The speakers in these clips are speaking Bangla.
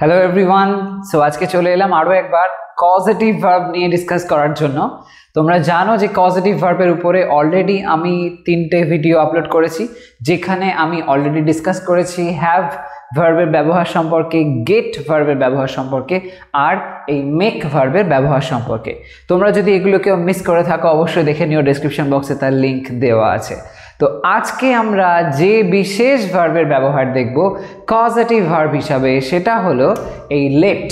হ্যালো এভরিওয়ান সো আজকে চলে এলাম আরও একবার কজিটিভ ভার্ব নিয়ে ডিসকাস করার জন্য তোমরা জানো যে কজিটিভ ভার্বের উপরে অলরেডি আমি তিনটে ভিডিও আপলোড করেছি যেখানে আমি অলরেডি ডিসকাস করেছি হ্যাভ ভার্বের ব্যবহার সম্পর্কে গেট ভার্বের ব্যবহার সম্পর্কে আর এই মেক ভার্বের ব্যবহার সম্পর্কে তোমরা যদি এগুলোকেও মিস করে থাকো অবশ্যই দেখে নিও ডেসক্রিপশন বক্সে তার লিঙ্ক দেওয়া আছে তো আজকে আমরা যে বিশেষ ভার্বের ব্যবহার দেখব কজেটিভ ভার্ব হিসাবে সেটা হলো এই লেট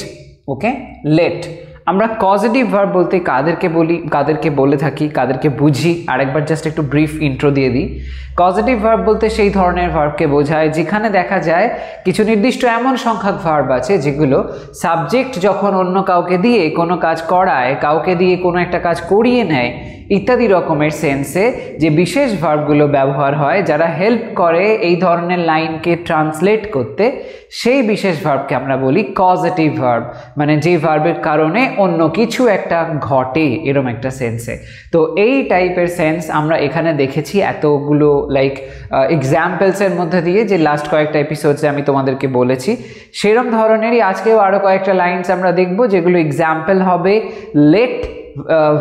ওকে লেট আমরা কজেটিভ ভার্ব বলতে কাদেরকে বলি কাদেরকে বলে থাকি কাদেরকে বুঝি আরেকবার জাস্ট একটু ব্রিফ ইন্ট্রো দিয়ে দিই কজেটিভ ভার্ব বলতে সেই ধরনের ভার্বকে বোঝায় যেখানে দেখা যায় কিছু নির্দিষ্ট এমন সংখ্যক ভার্ব আছে যেগুলো সাবজেক্ট যখন অন্য কাউকে দিয়ে কোনো কাজ করায় কাউকে দিয়ে কোনো একটা কাজ করিয়ে নেয় ইত্যাদি রকমের সেন্সে যে বিশেষ ভার্বগুলো ব্যবহার হয় যারা হেল্প করে এই ধরনের লাইনকে ট্রান্সলেট করতে সেই বিশেষ ভার্বকে আমরা বলি কজেটিভ ভার্ব মানে যে ভার্বের কারণে অন্য কিছু একটা ঘটে এরম একটা সেন্সে তো এই টাইপের সেন্স আমরা এখানে দেখেছি এতগুলো লাইক এক্সাম্পলসের মধ্যে দিয়ে যে লাস্ট কয়েকটা এপিসোডসে আমি তোমাদেরকে বলেছি সেরম ধরনেরই আজকেও আরও কয়েকটা লাইনস আমরা দেখব যেগুলো এক্সাম্পল হবে লেট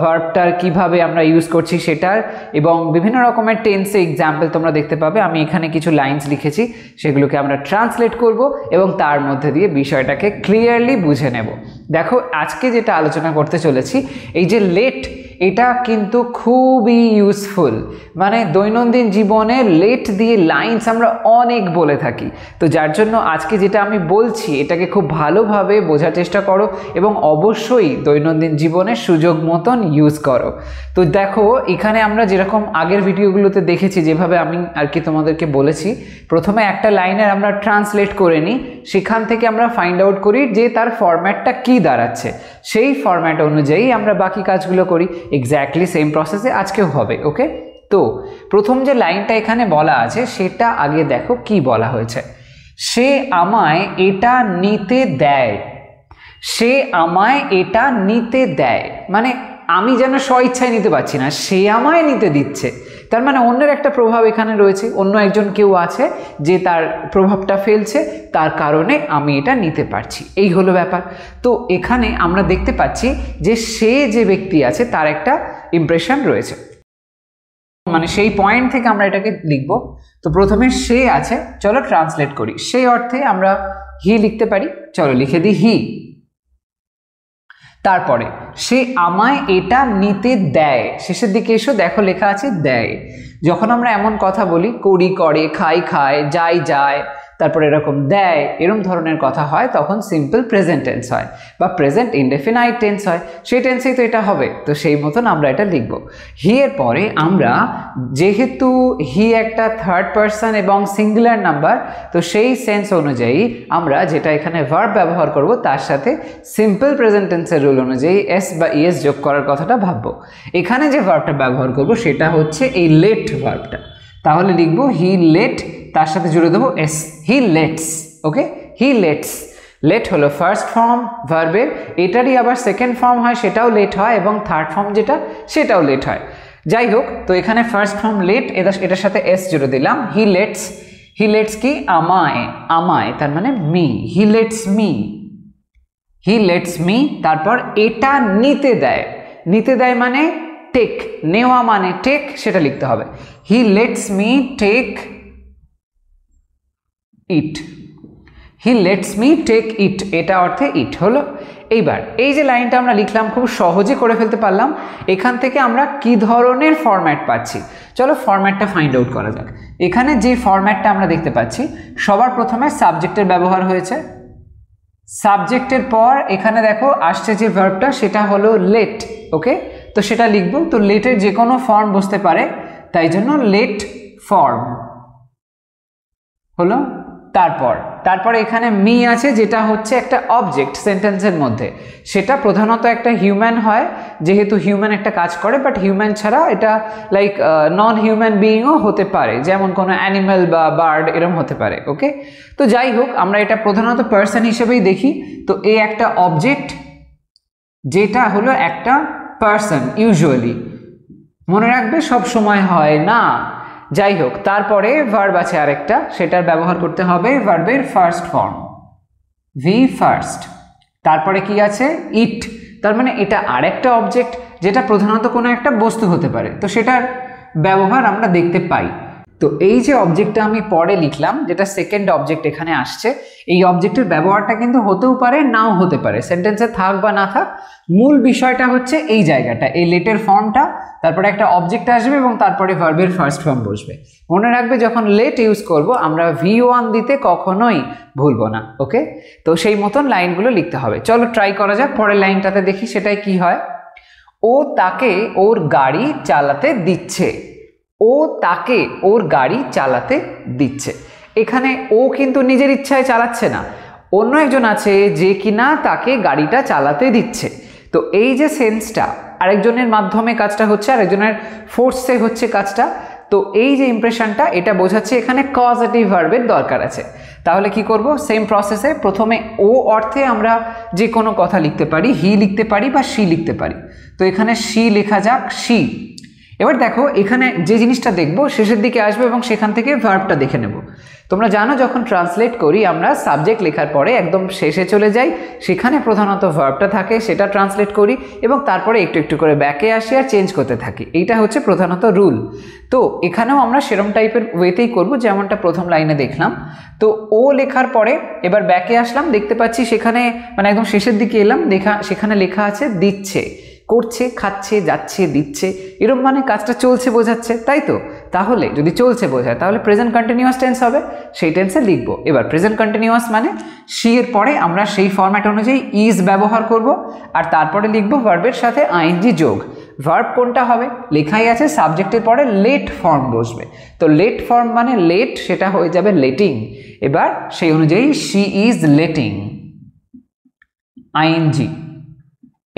ভার্বটার কিভাবে আমরা ইউজ করছি সেটার এবং বিভিন্ন রকমের টেন্সে এক্সাম্পল তোমরা দেখতে পাবে আমি এখানে কিছু লাইন্স লিখেছি সেগুলোকে আমরা ট্রান্সলেট করব এবং তার মধ্যে দিয়ে বিষয়টাকে ক্লিয়ারলি বুঝে নেব দেখো আজকে যেটা আলোচনা করতে চলেছি এই যে লেট এটা কিন্তু খুবই ইউজফুল মানে দৈনন্দিন জীবনে লেট দিয়ে লাইন্স আমরা অনেক বলে থাকি তো যার জন্য আজকে যেটা আমি বলছি এটাকে খুব ভালোভাবে বোঝার চেষ্টা করো এবং অবশ্যই দৈনন্দিন জীবনে সুযোগ মতন ইউজ করো তো দেখো এখানে আমরা যেরকম আগের ভিডিওগুলোতে দেখেছি যেভাবে আমি আর কি তোমাদেরকে বলেছি প্রথমে একটা লাইনের আমরা ট্রান্সলেট করে নিই সেখান থেকে আমরা ফাইন্ড আউট করি যে তার ফরম্যাটটা কি দাঁড়াচ্ছে সেই ফরম্যাট অনুযায়ী আমরা বাকি কাজগুলো করি এক্স্যাক্টলি সেম প্রসেসে আজকেও হবে ওকে তো প্রথম যে লাইনটা এখানে বলা আছে সেটা আগে দেখো কি বলা হয়েছে সে আমায় এটা নিতে দেয় সে আমায় এটা নিতে দেয় মানে আমি যেন স্বইচ্ছায় নিতে পারছি না সে আমায় নিতে দিচ্ছে তার মানে অন্যের একটা প্রভাব এখানে রয়েছে অন্য একজন কেউ আছে যে তার প্রভাবটা ফেলছে তার কারণে আমি এটা নিতে পারছি এই হলো ব্যাপার তো এখানে আমরা দেখতে পাচ্ছি যে সে যে ব্যক্তি আছে তার একটা ইমপ্রেশন রয়েছে মানে সেই পয়েন্ট থেকে আমরা এটাকে লিখব তো প্রথমে সে আছে চলো ট্রান্সলেট করি সেই অর্থে আমরা হি লিখতে পারি চলো লিখে দিই হি তারপরে সে আমায় এটা নিতে দেয় শেষের দিকে এসো দেখো লেখা আছে দেয় যখন আমরা এমন কথা বলি করি করে খাই খায় যাই যায় তারপর এরকম দেয় এরম ধরনের কথা হয় তখন সিম্পল প্রেজেন্ট টেন্স হয় বা প্রেজেন্ট ইনডেফিনাইট টেন্স হয় সেই টেন্সেই তো এটা হবে তো সেই মতন আমরা এটা লিখব হি এর পরে আমরা যেহেতু হি একটা থার্ড পারসন এবং সিঙ্গুলার নাম্বার তো সেই সেন্স অনুযায়ী আমরা যেটা এখানে ভার্ব ব্যবহার করব তার সাথে সিম্পল প্রেজেন্ট টেন্সের রুল অনুযায়ী এস বা ইএস যোগ করার কথাটা ভাববো এখানে যে ভার্বটা ব্যবহার করব সেটা হচ্ছে এই লেট ভার্বটা তাহলে লিখব হি লেট তার সাথে জুড়ে দেবো S he lets okay he lets let হলো ফার্স্ট ফর্ম ভার্বের এটারই আবার সেকেন্ড ফর্ম হয় সেটাও লেট হয় এবং থার্ড ফর্ম যেটা সেটাও লেট হয় যাই হোক তো এখানে ফার্স্ট ফর্ম লেট এটার সাথে এস জুড়ে দিলাম হি লেটস হি লেটস কি আমায় আমায় তার মানে me he lets me he lets me তারপর এটা নিতে দেয় নিতে দেয় মানে টেক নেওয়া মানে টেক সেটা লিখতে হবে he lets me take it he lets me take it এটা অর্থে ইট হলো এইবার এই যে লাইনটা আমরা লিখলাম খুব সহজে করে ফেলতে পারলাম এখান থেকে আমরা কি ধরনের ফরম্যাট পাচ্ছি চলো ফরম্যাটটা ফাইন্ড আউট করা যাক এখানে যে ফরম্যাটটা আমরা দেখতে পাচ্ছি সবার প্রথমে সাবজেক্টের ব্যবহার হয়েছে সাবজেক্টের পর এখানে দেখো আসছে যে ভার্বটা সেটা হলো লেট ওকে তো সেটা লিখব তো লেটের যে কোনো ফর্ম বসতে পারে তাই জন্য লেট ফর্ম হলো তারপর তারপর এখানে মি আছে যেটা হচ্ছে একটা অবজেক্ট সেন্টেন্সের মধ্যে সেটা প্রধানত একটা হিউম্যান হয় যেহেতু হিউম্যান একটা কাজ করে বাট হিউম্যান ছাড়া এটা লাইক নন হিউম্যান বিইংও হতে পারে যেমন কোনো অ্যানিম্যাল বা বার্ড এরম হতে পারে ওকে তো যাই হোক আমরা এটা প্রধানত পার্সন হিসেবেই দেখি তো এ একটা অবজেক্ট যেটা হলো একটা পার্সন ইউজুয়ালি মনে রাখবে সব সময় হয় না যাই হোক তারপরে ভার্ব আছে আরেকটা সেটার ব্যবহার করতে হবে ভার্বের ফার্স্ট ফর্ম ভি ফার্স্ট তারপরে কি আছে ইট তার মানে এটা আরেকটা অবজেক্ট যেটা প্রধানত কোনো একটা বস্তু হতে পারে তো সেটার ব্যবহার আমরা দেখতে পাই তো এই যে অবজেক্টটা আমি পরে লিখলাম যেটা সেকেন্ড অবজেক্ট এখানে আসছে এই অবজেক্টের ব্যবহারটা কিন্তু হতেও পারে নাও হতে পারে সেন্টেন্সে থাক বা না থাক মূল বিষয়টা হচ্ছে এই জায়গাটা এই লেটের ফর্মটা তারপরে একটা অবজেক্ট আসবে এবং তারপরে ভার্বের ফার্স্ট ফর্ম বসবে মনে রাখবে যখন লেট ইউজ করব আমরা ভি ওয়ান দিতে কখনোই ভুলবো না ওকে তো সেই মতন লাইনগুলো লিখতে হবে চলো ট্রাই করা যাক পরের লাইনটাতে দেখি সেটাই কি হয় ও তাকে ওর গাড়ি চালাতে দিচ্ছে ও তাকে ওর গাড়ি চালাতে দিচ্ছে এখানে ও কিন্তু নিজের ইচ্ছায় চালাচ্ছে না অন্য একজন আছে যে কিনা তাকে গাড়িটা চালাতে দিচ্ছে তো এই যে সেন্সটা আরেকজনের মাধ্যমে কাজটা হচ্ছে আরেকজনের ফোর্সে হচ্ছে কাজটা তো এই যে ইমপ্রেশনটা এটা বোঝাচ্ছে এখানে কজিটিভ ভার্বের দরকার আছে তাহলে কি করব সেম প্রসেসে প্রথমে ও অর্থে আমরা যে কোনো কথা লিখতে পারি হি লিখতে পারি বা সি লিখতে পারি তো এখানে সি লেখা যাক সি এবার দেখো এখানে যে জিনিসটা দেখব শেষের দিকে আসবে এবং সেখান থেকে ভার্বটা দেখে নেব তোমরা জানো যখন ট্রান্সলেট করি আমরা সাবজেক্ট লেখার পরে একদম শেষে চলে যাই সেখানে প্রধানত ভার্বটা থাকে সেটা ট্রান্সলেট করি এবং তারপরে একটু একটু করে ব্যাকে আসি আর চেঞ্জ করতে থাকি এইটা হচ্ছে প্রধানত রুল তো এখানেও আমরা সেরম টাইপের ওয়েতেই করব যেমনটা প্রথম লাইনে দেখলাম তো ও লেখার পরে এবার ব্যাকে আসলাম দেখতে পাচ্ছি সেখানে মানে একদম শেষের দিকে এলাম দেখা সেখানে লেখা আছে দিচ্ছে করছে খাচ্ছে যাচ্ছে দিচ্ছে এরম মানে কাজটা চলছে বোঝাচ্ছে তাই তো তাহলে যদি চলছে বোঝায় তাহলে প্রেজেন্ট কন্টিনিউয়াস টেন্স হবে সেই টেন্সে লিখবো এবার প্রেজেন্ট কন্টিনিউয়াস মানে সি এর পরে আমরা সেই ফর্ম্যাট অনুযায়ী ইজ ব্যবহার করব আর তারপরে লিখব ভার্বের সাথে আইনজি যোগ ভার্ব কোনটা হবে লেখাই আছে সাবজেক্টের পরে লেট ফর্ম বসবে তো লেট ফর্ম মানে লেট সেটা হয়ে যাবে লেটিং এবার সেই অনুযায়ী শি ইজ লেটিং আইএনজি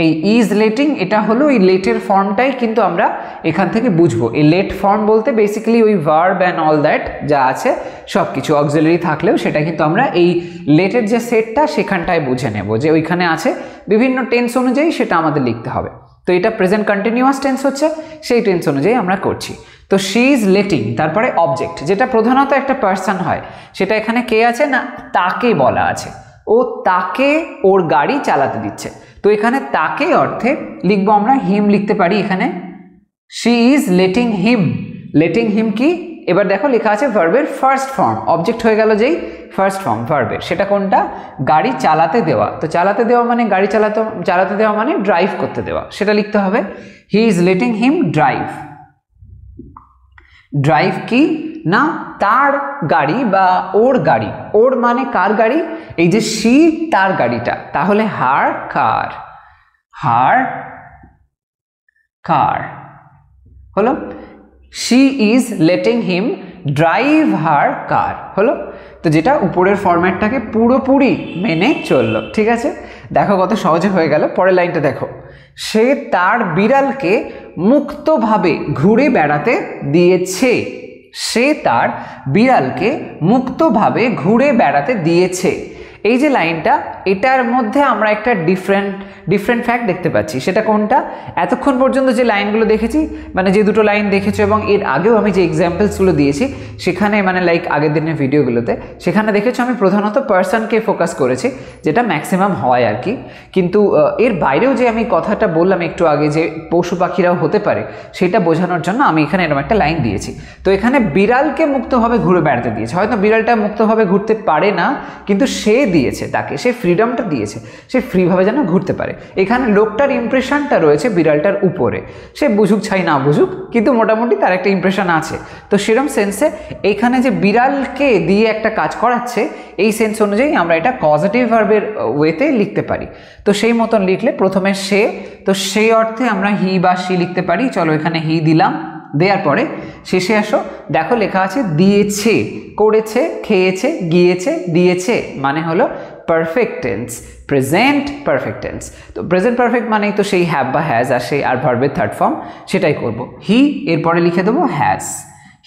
এই ইজ লেটিং এটা হলো এই লেটের ফর্মটাই কিন্তু আমরা এখান থেকে বুঝবো এই লেট ফর্ম বলতে বেসিক্যালি ওই ভার্ব অ্যান্ড অল দ্যাট যা আছে সব কিছু অক্সিলারি থাকলেও সেটা কিন্তু আমরা এই লেটের যে সেটটা সেখানটায় বুঝে নেব যে ওইখানে আছে বিভিন্ন টেন্স অনুযায়ী সেটা আমাদের লিখতে হবে তো এটা প্রেজেন্ট কন্টিনিউয়াস টেন্স হচ্ছে সেই টেন্স অনুযায়ী আমরা করছি তো শি ইজ লেটিং তারপরে অবজেক্ট যেটা প্রধানত একটা পার্সন হয় সেটা এখানে কে আছে না তাকে বলা আছে ও তাকে ওর গাড়ি চালাতে দিচ্ছে তো এখানে তাকে অর্থে লিখবো আমরা হিম লিখতে পারি এখানে she is letting him letting him কি এবার দেখো লেখা আছে ভার্বের ফার্স্ট ফর্ম অবজেক্ট হয়ে গেল যেই ফার্স্ট ফর্ম ভার্বের সেটা কোনটা গাড়ি চালাতে দেওয়া তো চালাতে দেওয়া মানে গাড়ি চালাতে চালাতে দেওয়া মানে ড্রাইভ করতে দেওয়া সেটা লিখতে হবে he is letting him drive drive কি না তার গাড়ি বা ওর গাড়ি ওর মানে কার গাড়ি এই যে সি তার গাড়িটা তাহলে হার কার হার কার হলো she is letting him drive her car হলো তো যেটা উপরের ফরম্যাটটাকে পুরোপুরি মেনে চলল ঠিক আছে দেখো কত সহজে হয়ে গেল পরের লাইনটা দেখো সে তার বিড়ালকে মুক্তভাবে ঘুরে বেড়াতে দিয়েছে সে তার বিড়ালকে মুক্তভাবে ঘুরে বেড়াতে দিয়েছে এই যে লাইনটা এটার মধ্যে আমরা একটা ডিফারেন্ট ডিফারেন্ট ফ্যাক্ট দেখতে পাচ্ছি সেটা কোনটা এতক্ষণ পর্যন্ত যে লাইনগুলো দেখেছি মানে যে দুটো লাইন দেখেছো এবং এর আগেও আমি যে এক্সাম্পলসগুলো দিয়েছি সেখানে মানে লাইক আগের দিনের ভিডিওগুলোতে সেখানে দেখেছো আমি প্রধানত পার্সনকে ফোকাস করেছি যেটা ম্যাক্সিমাম হয় আর কি কিন্তু এর বাইরেও যে আমি কথাটা বললাম একটু আগে যে পশু পাখিরাও হতে পারে সেটা বোঝানোর জন্য আমি এখানে এরকম একটা লাইন দিয়েছি তো এখানে বিড়ালকে মুক্তভাবে ঘুরে বেড়াতে দিয়েছে হয়তো বিড়ালটা মুক্তভাবে ঘুরতে পারে না কিন্তু সে দিয়েছে তাকে সে ফ্রিডমটা দিয়েছে সে ফ্রিভাবে যেন ঘুরতে পারে এখানে লোকটার ইমপ্রেশনটা রয়েছে বিড়ালটার উপরে সে বুঝুক ছাই না বুঝুক কিন্তু মোটামুটি তার একটা ইমপ্রেশন আছে তো সেরম সেন্সে এখানে যে বিড়ালকে দিয়ে একটা কাজ করাচ্ছে এই সেন্স অনুযায়ী আমরা এটা পজিটিভ ভার্বের ওয়েতে লিখতে পারি তো সেই মতন লিখলে প্রথমে সে তো সেই অর্থে আমরা হি বা সি লিখতে পারি চলো এখানে হি দিলাম দেওয়ার পরে শেষে আসো দেখো লেখা আছে দিয়েছে করেছে খেয়েছে গিয়েছে দিয়েছে মানে হলো perfect tense present perfect tense তো প্রেজেন্ট পারফেক্ট মানেই তো সেই হ্যাভ বা হ্যাজ আর সেই আর ভার্বের থার্ড ফর্ম সেটাই করব হি এরপরে লিখে দেবো হ্যাজ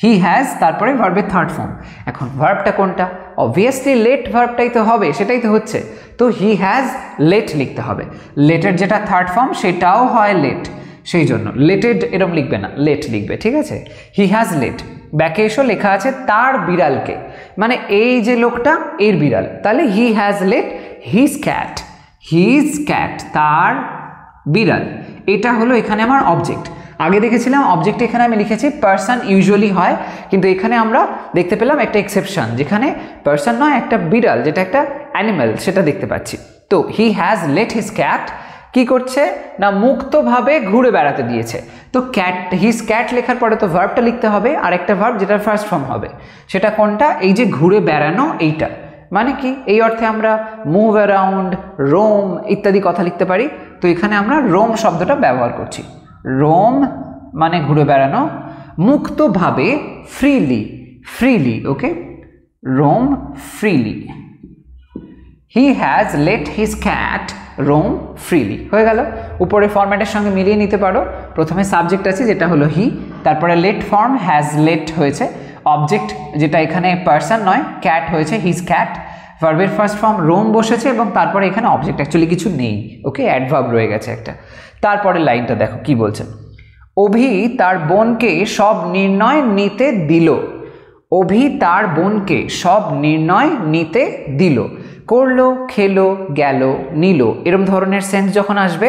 হি হ্যাজ তারপরে ভার্বের থার্ড ফর্ম এখন ভার্বটা কোনটা অবভিয়াসলি লেট ভার্বটাই তো হবে সেটাই তো হচ্ছে তো হি হ্যাজ লেট লিখতে হবে লেটের যেটা থার্ড ফর্ম সেটাও হয় লেট সেই জন্য লেটেড এরম লিখবে না লেট লিখবে ঠিক আছে হি হ্যাজ লেট ব্যাকে এসো লেখা আছে তার বিড়ালকে মানে এই যে লোকটা এর বিড়াল তাহলে he has let his cat his cat তার বিড়াল এটা হলো এখানে আমার অবজেক্ট আগে দেখেছিলাম অবজেক্ট এখানে আমি লিখেছি পার্সন ইউজুয়ালি হয় কিন্তু এখানে আমরা দেখতে পেলাম একটা এক্সেপশন যেখানে পার্সন নয় একটা বিড়াল যেটা একটা অ্যানিম্যাল সেটা দেখতে পাচ্ছি তো he has let his cat কি করছে না মুক্তভাবে ঘুরে বেড়াতে দিয়েছে তো ক্যাট হিজ ক্যাট লেখার পরে তো ভার্বটা লিখতে হবে আর একটা ভার্ব যেটা ফার্স্ট ফর্ম হবে সেটা কোনটা এই যে ঘুরে বেড়ানো এইটা মানে কি এই অর্থে আমরা মুভ অ্যারাউন্ড রোম ইত্যাদি কথা লিখতে পারি তো এখানে আমরা রোম শব্দটা ব্যবহার করছি রোম মানে ঘুরে বেড়ানো মুক্তভাবে freely freely okay roam freely he has let his cat roam freely হয়ে গেল উপরে ফর্ম্যাটের সঙ্গে মিলিয়ে নিতে পারো প্রথমে সাবজেক্ট আছে যেটা হলো হি তারপরে লেট ফর্ম হ্যাজ লেট হয়েছে অবজেক্ট যেটা এখানে পার্সন নয় ক্যাট হয়েছে হিজ ক্যাট ভার্বের ফার্স্ট ফর্ম রোম বসেছে এবং তারপরে এখানে অবজেক্ট অ্যাকচুয়ালি কিছু নেই ওকে অ্যাডভার্ব রয়ে গেছে একটা তারপরে লাইনটা দেখো কি বলছে অভি তার বোনকে সব নির্ণয় নিতে দিল অভি তার বোনকে সব নির্ণয় নিতে দিল করলো খেলো গেল নিল এরম ধরনের সেন্স যখন আসবে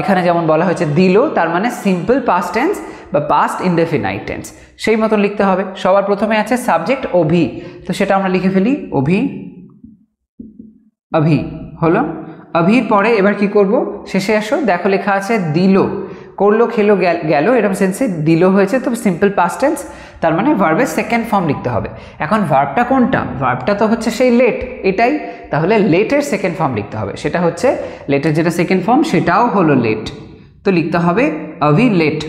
এখানে যেমন বলা হয়েছে দিল তার মানে সিম্পল পাস্ট টেন্স বা পাস্ট ইনডেফিনাইট টেন্স সেই মতন লিখতে হবে সবার প্রথমে আছে সাবজেক্ট অভি তো সেটা আমরা লিখে ফেলি অভি অভি হলো অভির পরে এবার কি করব শেষে আসো দেখো লেখা আছে দিল করলো খেলো গেল এরকম সেন্সে দিল হয়েছে তো সিম্পল পাস্ট টেন্স তার মানে ভার্বের সেকেন্ড ফর্ম লিখতে হবে এখন ভার্বটা কোনটা ভার্বটা তো হচ্ছে সেই লেট এটাই তাহলে লেটের সেকেন্ড ফর্ম লিখতে হবে সেটা হচ্ছে লেটের যেটা সেকেন্ড ফর্ম সেটাও হলো লেট তো লিখতে হবে অভি লেট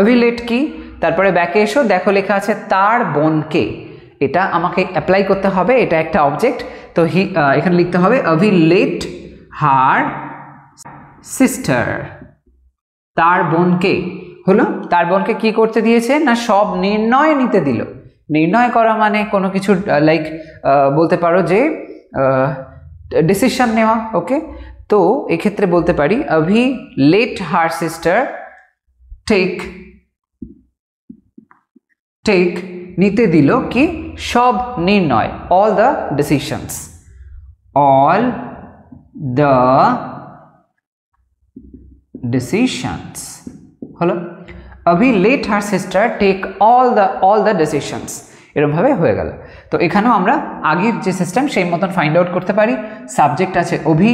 অভি লেট কি তারপরে ব্যাকে এসো দেখো লেখা আছে তার বোনকে এটা আমাকে অ্যাপ্লাই করতে হবে এটা একটা অবজেক্ট তো হি এখানে লিখতে হবে অভি লেট হার সিস্টার তার বোনকে হলো তার বোনকে কি করতে দিয়েছে না সব নির্ণয় নিতে দিল নির্ণয় করা মানে কোনো কিছু লাইক বলতে পারো যে ডিসিশন নেওয়া ওকে তো এক্ষেত্রে বলতে পারি Abhi let her sister take take নিতে দিল কি সব নির্ণয় all the decisions all the decisions হলো Abhi let her sister take all the all the decisions এরমভাবে হয়ে গেল তো এখানেও আমরা আগের যে সিস্টেম সেই মতন ফাইন্ড আউট করতে পারি সাবজেক্ট আছে অভি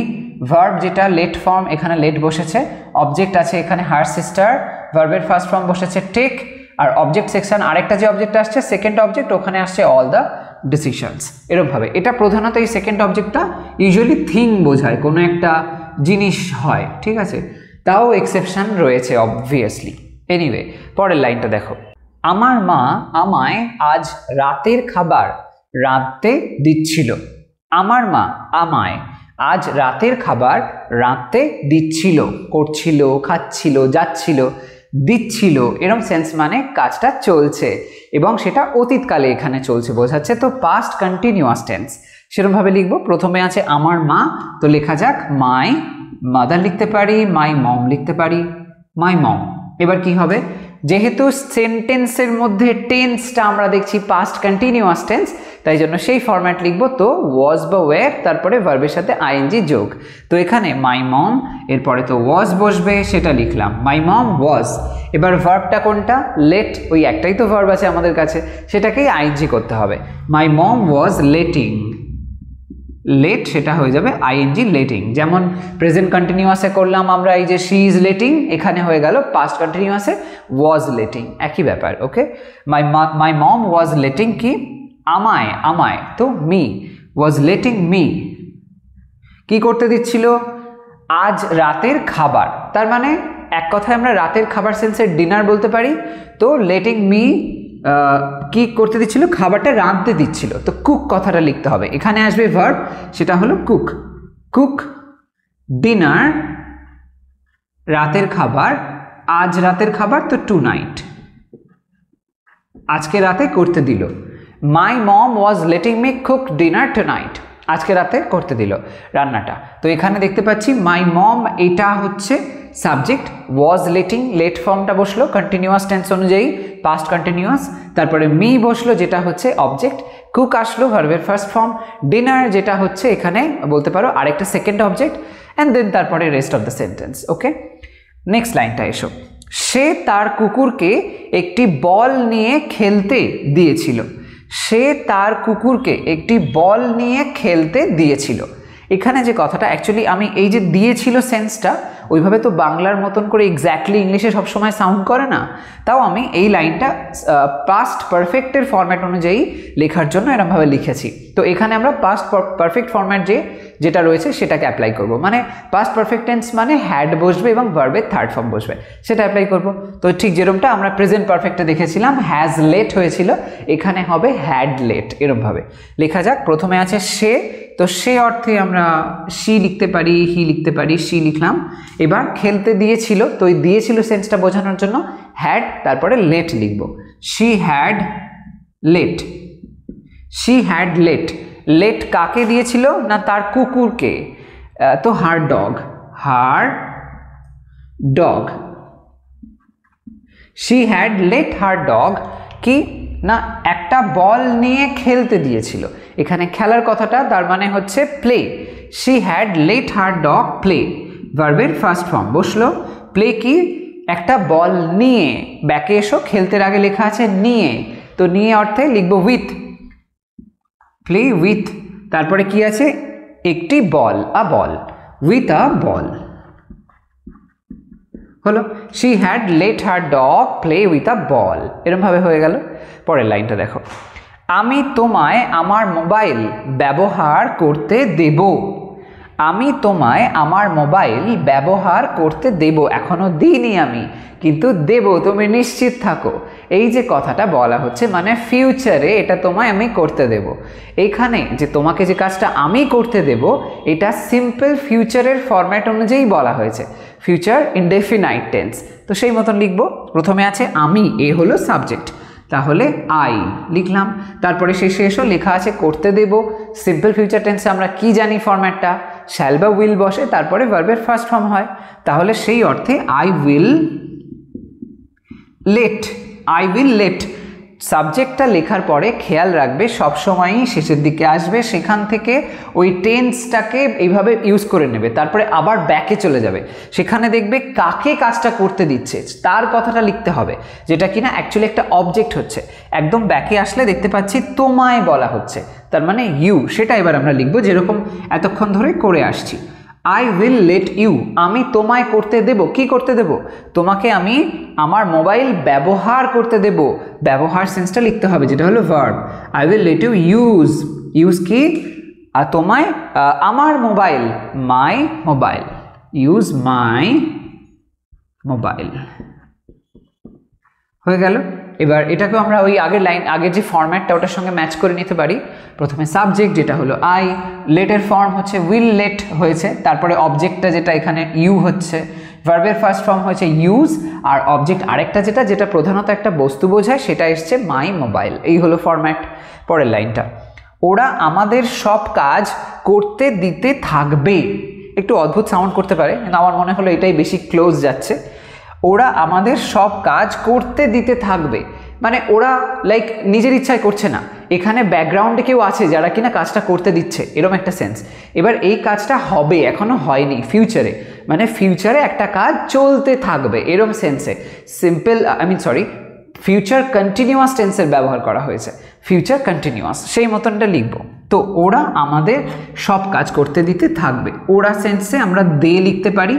ভার্ব যেটা লেট ফর্ম এখানে লেট বসেছে অবজেক্ট আছে এখানে হার সিস্টার ভার্বের ফার্স্ট ফর্ম বসেছে টেক আর অবজেক্ট সেকশন আরেকটা যে অবজেক্ট আসছে সেকেন্ড অবজেক্ট ওখানে আসছে অল দ্য ডিসিশনস এরমভাবে এটা প্রধানত এই সেকেন্ড অবজেক্টটা ইউজুয়ালি থিং বোঝায় কোনো একটা জিনিস হয় ঠিক আছে তাও এক্সেপশান রয়েছে অবভিয়াসলি এনিওয়ে পরের লাইনটা দেখো আমার মা আমায় আজ রাতের খাবার রাঁধতে দিচ্ছিল আমার মা আমায় আজ রাতের খাবার রাঁধতে দিচ্ছিল করছিল খাচ্ছিল যাচ্ছিল দিচ্ছিল এরম সেন্স মানে কাজটা চলছে এবং সেটা অতীতকালে এখানে চলছে বোঝাচ্ছে তো পাস্ট কন্টিনিউয়াস টেন্স সেরমভাবে লিখবো প্রথমে আছে আমার মা তো লেখা যাক মাই মাদার লিখতে পারি মাই মম লিখতে পারি মাই মম এবার কি হবে যেহেতু সেন্টেন্সের মধ্যে টেন্সটা আমরা দেখছি পাস্ট কন্টিনিউয়াস টেন্স তাই জন্য সেই ফর্ম্যাট লিখবো তো ওয়াজ বা ওয়ের তারপরে ভার্বের সাথে আইএনজি যোগ তো এখানে মাই মম এরপরে তো ওয়াজ বসবে সেটা লিখলাম মাই মম ওয়াজ এবার ভার্বটা কোনটা লেট ওই একটাই তো ভার্ব আছে আমাদের কাছে সেটাকেই আইএনজি করতে হবে মাই মম ওয়াজ লেটিং লেট সেটা হয়ে যাবে আইএনজি লেটিং যেমন প্রেজেন্ট কন্টিনিউয়াসে করলাম আমরা এই যে শি ইজ লেটিং এখানে হয়ে গেল পাস্ট কন্টিনিউয়াসে ওয়াজ লেটিং একই ব্যাপার ওকে মাই মাই মম ওয়াজ লেটিং কি আমায় আমায় তো মি ওয়াজ লেটিং মি কি করতে দিচ্ছিল আজ রাতের খাবার তার মানে এক কথায় আমরা রাতের খাবার সেন্সের ডিনার বলতে পারি তো লেটিং মি কি করতে দিচ্ছিল খাবারটা রাঁধতে দিচ্ছিল তো কুক কথাটা লিখতে হবে এখানে আসবে ভার্ব সেটা হলো কুক কুক ডিনার রাতের খাবার আজ রাতের খাবার তো টু নাইট আজকে রাতে করতে দিল my mom was letting me cook dinner tonight আজকে রাতে করতে দিল রান্নাটা তো এখানে দেখতে পাচ্ছি মাই মম এটা হচ্ছে সাবজেক্ট ওয়াজ লেটিং লেট ফর্মটা বসলো কন্টিনিউয়াস টেন্স অনুযায়ী পাস্ট কন্টিনিউয়াস তারপরে মি বসলো যেটা হচ্ছে অবজেক্ট কুক আসলো ভার্বের ফার্স্ট ফর্ম ডিনার যেটা হচ্ছে এখানে বলতে পারো আরেকটা সেকেন্ড অবজেক্ট অ্যান্ড দেন তারপরে rest of the sentence okay next লাইনটা এসো সে তার কুকুরকে একটি বল নিয়ে খেলতে দিয়েছিল সে তার কুকুরকে একটি বল নিয়ে খেলতে দিয়েছিল এখানে যে কথাটা অ্যাকচুয়ালি আমি এই যে দিয়েছিল সেন্সটা ওইভাবে তো বাংলার মতন করে এক্স্যাক্টলি ইংলিশে সবসময় সাউন্ড করে না তাও আমি এই লাইনটা পাস্ট পারফেক্টের ফর্ম্যাট অনুযায়ী লেখার জন্য এরমভাবে লিখেছি তো এখানে আমরা পাস্ট পারফেক্ট ফর্ম্যাট যে যেটা রয়েছে সেটাকে অ্যাপ্লাই করব মানে পাস্ট পারফেক্টেন্স মানে হ্যাড বসবে এবং ভার্বের থার্ড ফর্ম বসবে সেটা অ্যাপ্লাই করব তো ঠিক যেরকমটা আমরা প্রেজেন্ট পারফেক্টে দেখেছিলাম হ্যাজ লেট হয়েছিল এখানে হবে হ্যাড লেট এরমভাবে লেখা যাক প্রথমে আছে সে তো সে অর্থে আমরা সি লিখতে পারি হি লিখতে পারি সি লিখলাম এবার খেলতে দিয়েছিল তো ওই দিয়েছিল সেন্সটা বোঝানোর জন্য হ্যাড তারপরে লেট লিখব she had let she had let let কাকে দিয়েছিল না তার কুকুরকে তো her dog her dog she had let her dog কি না একটা বল নিয়ে খেলতে দিয়েছিল এখানে খেলার কথাটা তার মানে হচ্ছে play she had let her dog play ভার্বের ফার্স্ট ফর্ম বসলো প্লে কি একটা বল নিয়ে ব্যাকে এসো খেলতে আগে লেখা আছে নিয়ে তো নিয়ে অর্থে লিখবো উইথ প্লে উইথ তারপরে কি আছে একটি বল আ বল উইথ আ বল হলো she had let her dog play with a ball এরমভাবে হয়ে গেল পরের লাইনটা দেখো আমি তোমায় আমার মোবাইল ব্যবহার করতে দেব আমি তোমায় আমার মোবাইল ব্যবহার করতে দেব এখনও দিইনি আমি কিন্তু দেব তুমি নিশ্চিত থাকো এই যে কথাটা বলা হচ্ছে মানে ফিউচারে এটা তোমায় আমি করতে দেব এইখানে যে তোমাকে যে কাজটা আমি করতে দেব এটা সিম্পল ফিউচারের ফরম্যাট অনুযায়ী বলা হয়েছে ফিউচার ইনডেফিনাইট টেন্স তো সেই মতন লিখবো প্রথমে আছে আমি এ হলো সাবজেক্ট তাহলে আই লিখলাম তারপরে সে শেষও লেখা আছে করতে দেব সিম্পল ফিউচার টেন্সে আমরা কি জানি ফরম্যাটটা শ্যাল বা উইল বসে তারপরে ভার্বের ফার্স্ট ফর্ম হয় তাহলে সেই অর্থে I will let I will let সাবজেক্টটা লেখার পরে খেয়াল রাখবে সবসময়ই শেষের দিকে আসবে সেখান থেকে ওই টেন্সটাকে এইভাবে ইউজ করে নেবে তারপরে আবার ব্যাকে চলে যাবে সেখানে দেখবে কাকে কাজটা করতে দিচ্ছে তার কথাটা লিখতে হবে যেটা কিনা অ্যাকচুয়ালি একটা অবজেক্ট হচ্ছে একদম ব্যাকে আসলে দেখতে পাচ্ছি তোমায় বলা হচ্ছে তার মানে ইউ সেটা এবার আমরা লিখবো যেরকম এতক্ষণ ধরে করে আসছি আই উইল লেট ইউ আমি তোমায় করতে দেব কি করতে দেব তোমাকে আমি আমার মোবাইল ব্যবহার করতে দেব ব্যবহার সেন্সটা লিখতে হবে যেটা হলো verb I will let you use use কি আর তোমায় আমার mobile my mobile use my mobile হয়ে গেল এবার এটাকেও আমরা ওই আগের লাইন আগের যে ফর্ম্যাটটা ওটার সঙ্গে ম্যাচ করে নিতে পারি প্রথমে সাবজেক্ট যেটা হলো আই লেটের ফর্ম হচ্ছে উইল লেট হয়েছে তারপরে অবজেক্টটা যেটা এখানে ইউ হচ্ছে ভার্বের ফার্স্ট ফর্ম হয়েছে ইউজ আর অবজেক্ট আরেকটা যেটা যেটা প্রধানত একটা বস্তু বোঝায় সেটা এসছে মাই মোবাইল এই হলো ফর্ম্যাট পরের লাইনটা ওরা আমাদের সব কাজ করতে দিতে থাকবে একটু অদ্ভুত সাউন্ড করতে পারে কিন্তু আমার মনে হলো এটাই বেশি ক্লোজ যাচ্ছে ওরা আমাদের সব কাজ করতে দিতে থাকবে মানে ওরা লাইক নিজের ইচ্ছায় করছে না এখানে ব্যাকগ্রাউন্ডে কেউ আছে যারা কিনা কাজটা করতে দিচ্ছে এরম একটা সেন্স এবার এই কাজটা হবে এখনও হয়নি ফিউচারে মানে ফিউচারে একটা কাজ চলতে থাকবে এরম সেন্সে simple I mean sorry future continuous টেন্সের ব্যবহার করা হয়েছে ফিউচার কন্টিনিউয়াস সেই মতনটা লিখব তো ওরা আমাদের সব কাজ করতে দিতে থাকবে ওরা সেন্সে আমরা দে লিখতে পারি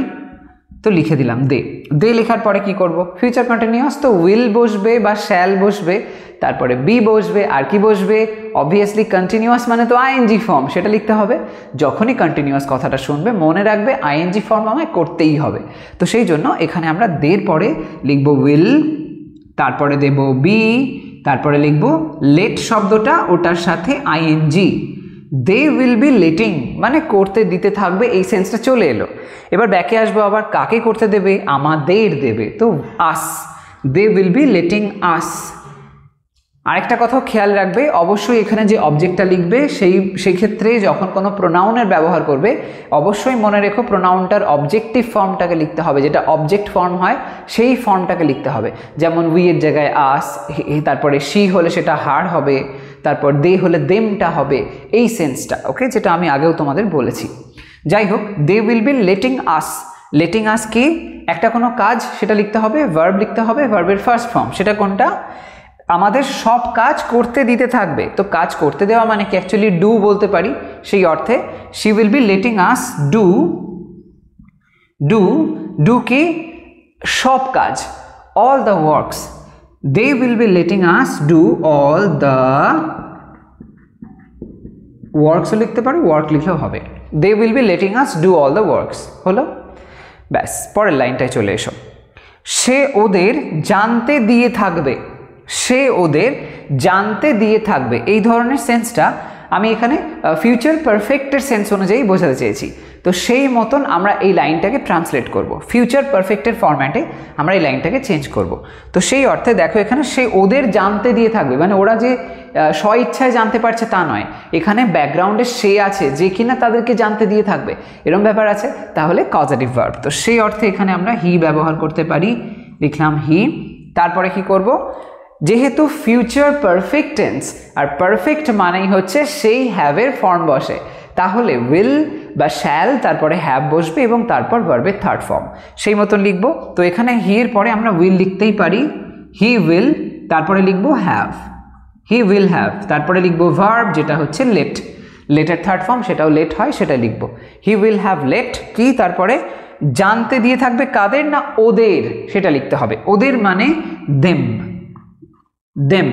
তো লিখে দিলাম দে দে লেখার পরে কি করব ফিউচার কন্টিনিউয়াস তো উইল বসবে বা শ্যাল বসবে তারপরে বি বসবে আর কি বসবে অবভিয়াসলি কন্টিনিউয়াস মানে তো আইএনজি ফর্ম সেটা লিখতে হবে যখনই কন্টিনিউয়াস কথাটা শুনবে মনে রাখবে আইএনজি ফর্ম আমায় করতেই হবে তো সেই জন্য এখানে আমরা দের পরে লিখব উইল তারপরে দেব বি তারপরে লিখব লেট শব্দটা ওটার সাথে ING they will be letting মানে করতে দিতে থাকবে এই সেন্সটা চলে এলো এবার ব্যাকে আসবো আবার কাকে করতে দেবে আমাদের দেবে তো us they will be letting us আরেকটা কথাও খেয়াল রাখবে অবশ্যই এখানে যে অবজেক্টটা লিখবে সেই সেই ক্ষেত্রে যখন কোনো প্রোনাউনের ব্যবহার করবে অবশ্যই মনে রেখো প্রোনাউনটার অবজেক্টিভ ফর্মটাকে লিখতে হবে যেটা অবজেক্ট ফর্ম হয় সেই ফর্মটাকে লিখতে হবে যেমন উইয়ের জায়গায় আস তারপরে সি হলে সেটা হার হবে তারপর দে হলে দেমটা হবে এই সেন্সটা ওকে যেটা আমি আগেও তোমাদের বলেছি যাই হোক they will be letting us letting us কি একটা কোনো কাজ সেটা লিখতে হবে ভার্ব লিখতে হবে ভার্বের ফার্স্ট ফর্ম সেটা কোনটা আমাদের সব কাজ করতে দিতে থাকবে তো কাজ করতে দেওয়া মানে কি অ্যাকচুয়ালি ডু বলতে পারি সেই অর্থে she will be letting us do do do কি সব কাজ all the works they will be letting us do all the ওয়ার্কসও লিখতে পারো ওয়ার্ক লিখলেও হবে they will be letting us do all the works হলো ব্যাস পরের লাইনটায় চলে এসো সে ওদের জানতে দিয়ে থাকবে সে ওদের জানতে দিয়ে থাকবে এই ধরনের সেন্সটা আমি এখানে ফিউচার পারফেক্টের সেন্স অনুযায়ী বোঝাতে চেয়েছি তো সেই মতন আমরা এই লাইনটাকে ট্রান্সলেট করব ফিউচার পারফেক্টের ফরম্যাটে আমরা এই লাইনটাকে চেঞ্জ করব তো সেই অর্থে দেখো এখানে সে ওদের জানতে দিয়ে থাকবে মানে ওরা যে স্ব ইচ্ছায় জানতে পারছে তা নয় এখানে ব্যাকগ্রাউন্ডে সে আছে যে কিনা তাদেরকে জানতে দিয়ে থাকবে এরম ব্যাপার আছে তাহলে কজাটিভ ভার্ব তো সেই অর্থে এখানে আমরা হি ব্যবহার করতে পারি লিখলাম হি তারপরে কি করব যেহেতু ফিউচার পারফেক্ট টেন্স আর পারফেক্ট মানেই হচ্ছে সেই হ্যাভের ফর্ম বসে তাহলে উইল বা শ্যাল তারপরে হ্যাভ বসবে এবং তারপর ভার্বের থার্ড ফর্ম সেই মতন লিখব তো এখানে হির পরে আমরা উইল লিখতেই পারি হি উইল তারপরে লিখব হ্যাভ হি উইল হ্যাভ তারপরে লিখব ভার্ব যেটা হচ্ছে লেট লেটের থার্ড ফর্ম সেটাও লেট হয় সেটা লিখব হি উইল হ্যাভ লেট কি তারপরে জানতে দিয়ে থাকবে কাদের না ওদের সেটা লিখতে হবে ওদের মানে them them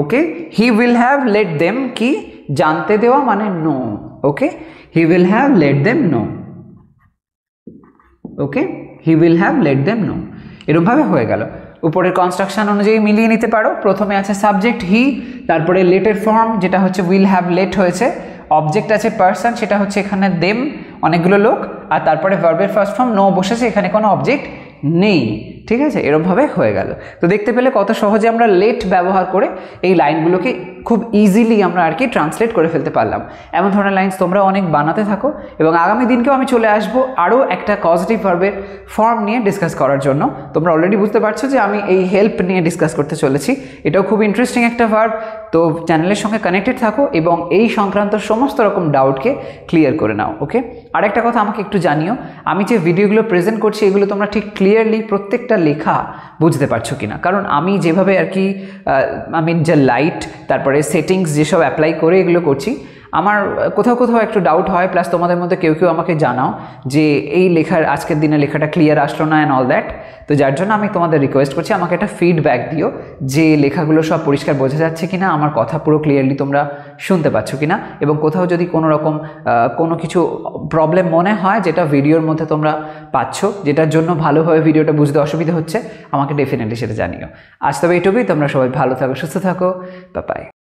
okay he will have let them কি জানতে দেওয়া মানে know okay he will have let them know okay he will have let them know এরমভাবে হয়ে গেল উপরের কনস্ট্রাকশন অনুযায়ী মিলিয়ে নিতে পারো প্রথমে আছে সাবজেক্ট হি তারপরে লেটের ফর্ম যেটা হচ্ছে উইল হ্যাভ লেট হয়েছে অবজেক্ট আছে পার্সন সেটা হচ্ছে এখানে দেম অনেকগুলো লোক আর তারপরে ভার্বের ফার্স্ট ফর্ম নো বসেছে এখানে কোনো অবজেক্ট নেই ঠিক আছে এরমভাবে হয়ে গেল তো দেখতে পেলে কত সহজে আমরা লেট ব্যবহার করে এই লাইনগুলোকে খুব ইজিলি আমরা আর কি ট্রান্সলেট করে ফেলতে পারলাম এমন ধরনের লাইন্স তোমরা অনেক বানাতে থাকো এবং আগামী দিনকেও আমি চলে আসব আরও একটা পজিটিভ ভার্বের ফর্ম নিয়ে ডিসকাস করার জন্য তোমরা অলরেডি বুঝতে পারছো যে আমি এই হেল্প নিয়ে ডিসকাস করতে চলেছি এটাও খুব ইন্টারেস্টিং একটা ভার্ব তো চ্যানেলের সঙ্গে কানেক্টেড থাকো এবং এই সংক্রান্ত সমস্ত রকম ডাউটকে ক্লিয়ার করে নাও ওকে আরেকটা কথা আমাকে একটু জানিও আমি যে ভিডিওগুলো প্রেজেন্ট করছি এগুলো তোমরা ঠিক ক্লিয়ারলি প্রত্যেকটা লেখা বুঝতে পারছো কি না কারণ আমি যেভাবে আর কি আমি যে লাইট তারপরে সেটিংস যেসব অ্যাপ্লাই করে এগুলো করছি আমার কোথাও কোথাও একটু ডাউট হয় প্লাস তোমাদের মধ্যে কেউ কেউ আমাকে জানাও যে এই লেখার আজকের দিনে লেখাটা ক্লিয়ার আসলো না অ্যান্ড অল দ্যাট তো যার জন্য আমি তোমাদের রিকোয়েস্ট করছি আমাকে একটা ফিডব্যাক দিও যে লেখাগুলো সব পরিষ্কার বোঝা যাচ্ছে কি না আমার কথা পুরো ক্লিয়ারলি তোমরা শুনতে পাচ্ছ কি না এবং কোথাও যদি কোনো রকম কোনো কিছু প্রবলেম মনে হয় যেটা ভিডিওর মধ্যে তোমরা পাচ্ছ যেটার জন্য ভালোভাবে ভিডিওটা বুঝতে অসুবিধা হচ্ছে আমাকে ডেফিনেটলি সেটা জানিও আজ তবে এটুকুই তোমরা সবাই ভালো থাকো সুস্থ থাকো বাপাই